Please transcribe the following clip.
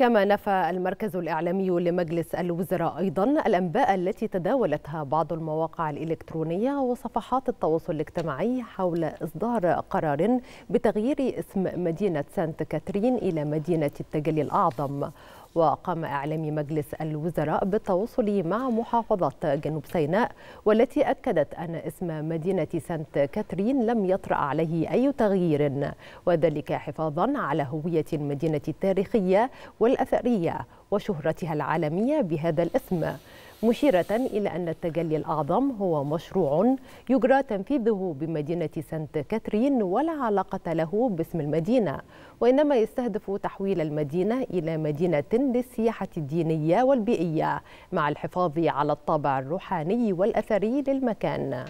كما نفى المركز الإعلامي لمجلس الوزراء أيضا الأنباء التي تداولتها بعض المواقع الإلكترونية وصفحات التواصل الاجتماعي حول إصدار قرار بتغيير اسم مدينة سانت كاترين إلى مدينة التجلي الأعظم وقام إعلامي مجلس الوزراء بالتواصل مع محافظة جنوب سيناء والتي أكدت أن اسم مدينة سانت كاترين لم يطرأ عليه أي تغيير وذلك حفاظا على هوية المدينة التاريخية والأثرية وشهرتها العالمية بهذا الاسم مشيرة إلى أن التجلي الأعظم هو مشروع يجرى تنفيذه بمدينة سانت كاترين ولا علاقة له باسم المدينة وإنما يستهدف تحويل المدينة إلى مدينة للسياحة الدينية والبيئية مع الحفاظ على الطابع الروحاني والأثري للمكان